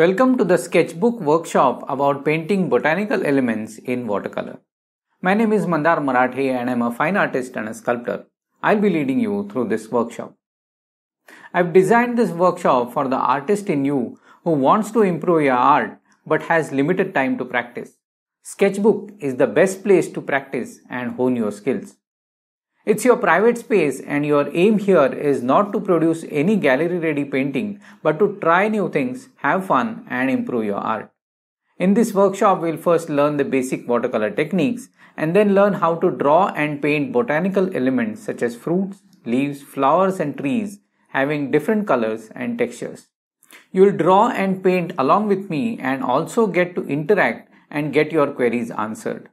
Welcome to the sketchbook workshop about painting botanical elements in watercolor. My name is Mandar Marathe and I'm a fine artist and a sculptor. I'll be leading you through this workshop. I've designed this workshop for the artist in you who wants to improve your art but has limited time to practice. Sketchbook is the best place to practice and hone your skills. It's your private space, and your aim here is not to produce any gallery ready painting, but to try new things, have fun, and improve your art. In this workshop, we'll first learn the basic watercolor techniques and then learn how to draw and paint botanical elements such as fruits, leaves, flowers, and trees having different colors and textures. You'll draw and paint along with me and also get to interact and get your queries answered.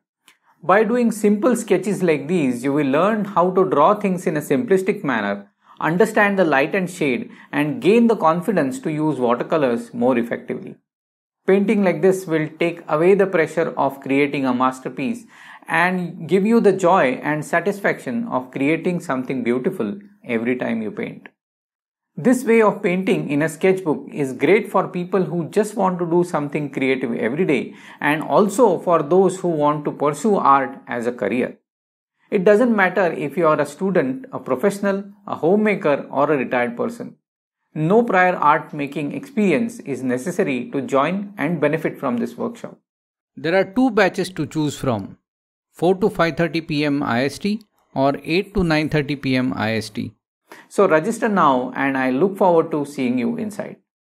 By doing simple sketches like these, you will learn how to draw things in a simplistic manner, understand the light and shade, and gain the confidence to use watercolors more effectively. Painting like this will take away the pressure of creating a masterpiece and give you the joy and satisfaction of creating something beautiful every time you paint. This way of painting in a sketchbook is great for people who just want to do something creative every day and also for those who want to pursue art as a career. It doesn't matter if you are a student, a professional, a homemaker, or a retired person. No prior art making experience is necessary to join and benefit from this workshop. There are two batches to choose from 4 to 5:30 pm IST or 8 to 9:30 pm IST. So register now and I look forward to seeing you inside.